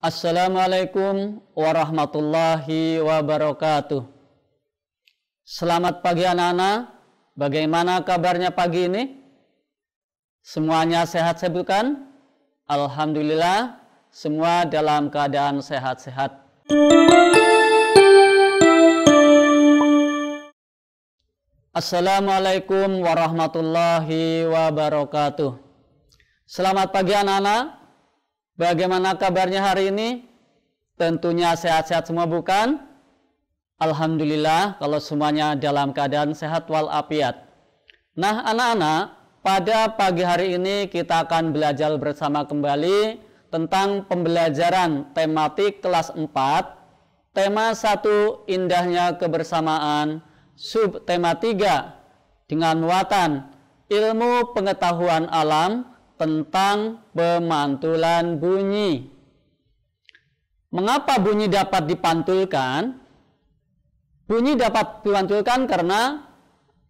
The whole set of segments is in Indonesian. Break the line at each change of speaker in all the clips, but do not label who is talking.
Assalamualaikum warahmatullahi wabarakatuh. Selamat pagi anak-anak. Bagaimana kabarnya pagi ini? Semuanya sehat-sehat bukan? Alhamdulillah, semua dalam keadaan sehat-sehat. Assalamualaikum warahmatullahi wabarakatuh. Selamat pagi anak-anak. Bagaimana kabarnya hari ini? Tentunya sehat-sehat semua bukan? Alhamdulillah kalau semuanya dalam keadaan sehat walafiat. Nah, anak-anak, pada pagi hari ini kita akan belajar bersama kembali tentang pembelajaran tematik kelas 4. Tema 1 indahnya kebersamaan, subtema 3 dengan muatan ilmu pengetahuan alam tentang pemantulan bunyi. Mengapa bunyi dapat dipantulkan? Bunyi dapat dipantulkan karena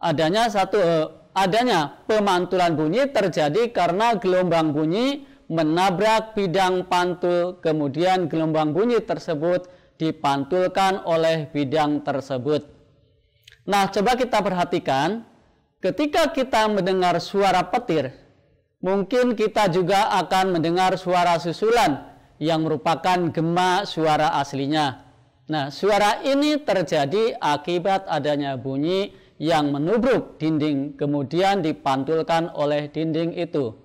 adanya satu eh, adanya pemantulan bunyi terjadi karena gelombang bunyi menabrak bidang pantul kemudian gelombang bunyi tersebut dipantulkan oleh bidang tersebut. Nah, coba kita perhatikan ketika kita mendengar suara petir Mungkin kita juga akan mendengar suara susulan yang merupakan gema suara aslinya. Nah, suara ini terjadi akibat adanya bunyi yang menubruk dinding kemudian dipantulkan oleh dinding itu.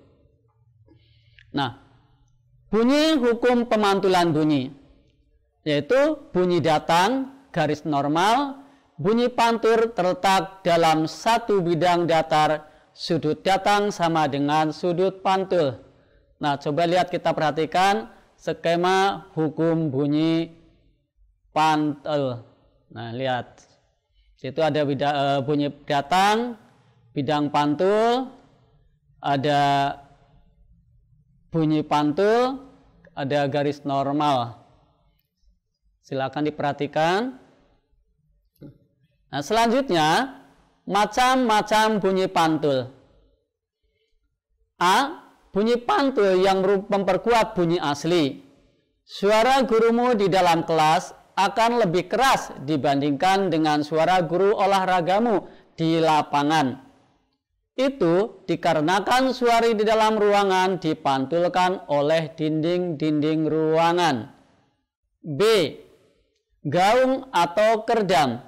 Nah, bunyi hukum pemantulan bunyi yaitu bunyi datang garis normal, bunyi pantur terletak dalam satu bidang datar sudut datang sama dengan sudut pantul. Nah, coba lihat kita perhatikan skema hukum bunyi pantul. Nah, lihat. itu ada e, bunyi datang, bidang pantul, ada bunyi pantul, ada garis normal. Silakan diperhatikan. Nah, selanjutnya macam-macam bunyi pantul. A. Bunyi pantul yang memperkuat bunyi asli. Suara gurumu di dalam kelas akan lebih keras dibandingkan dengan suara guru olahragamu di lapangan. Itu dikarenakan suara di dalam ruangan dipantulkan oleh dinding-dinding ruangan. B. Gaung atau kerdam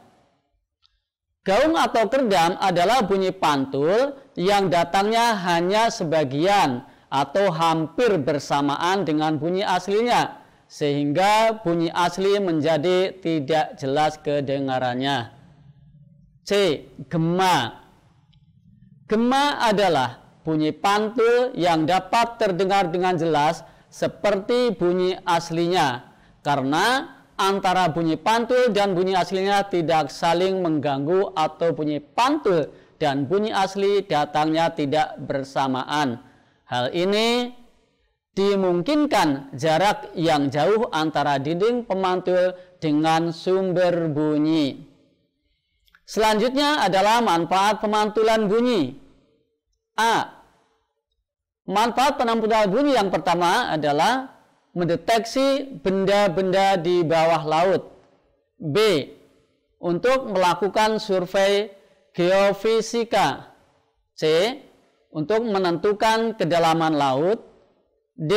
Gaung atau kerdam adalah bunyi pantul yang datangnya hanya sebagian atau hampir bersamaan dengan bunyi aslinya, sehingga bunyi asli menjadi tidak jelas kedengarannya. C. Gema Gema adalah bunyi pantul yang dapat terdengar dengan jelas seperti bunyi aslinya, karena antara bunyi pantul dan bunyi aslinya tidak saling mengganggu atau bunyi pantul dan bunyi asli datangnya tidak bersamaan. Hal ini dimungkinkan jarak yang jauh antara dinding pemantul dengan sumber bunyi. Selanjutnya adalah manfaat pemantulan bunyi. A. Manfaat penampungan bunyi yang pertama adalah mendeteksi benda-benda di bawah laut. B. Untuk melakukan survei geofisika. C. Untuk menentukan kedalaman laut. D.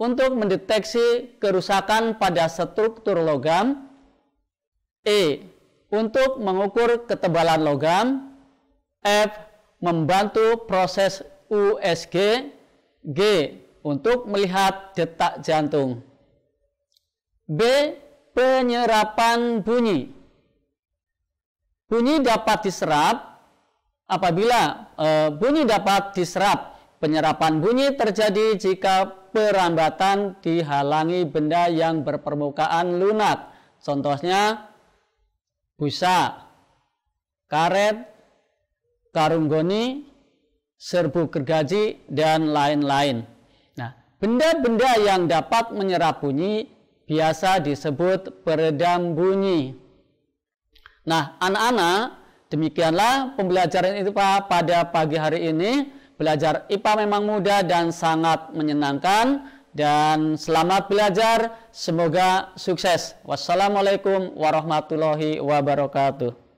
Untuk mendeteksi kerusakan pada struktur logam. E. Untuk mengukur ketebalan logam. F. Membantu proses USG. G untuk melihat detak jantung. B. Penyerapan bunyi. Bunyi dapat diserap apabila e, bunyi dapat diserap. Penyerapan bunyi terjadi jika perambatan dihalangi benda yang berpermukaan lunak. Contohnya busa, karet, karung goni, serbuk gergaji, dan lain-lain. Benda-benda yang dapat menyerap bunyi biasa disebut peredam bunyi. Nah, anak-anak, demikianlah pembelajaran IPA pada pagi hari ini. Belajar IPA memang mudah dan sangat menyenangkan. Dan selamat belajar, semoga sukses. Wassalamualaikum warahmatullahi wabarakatuh.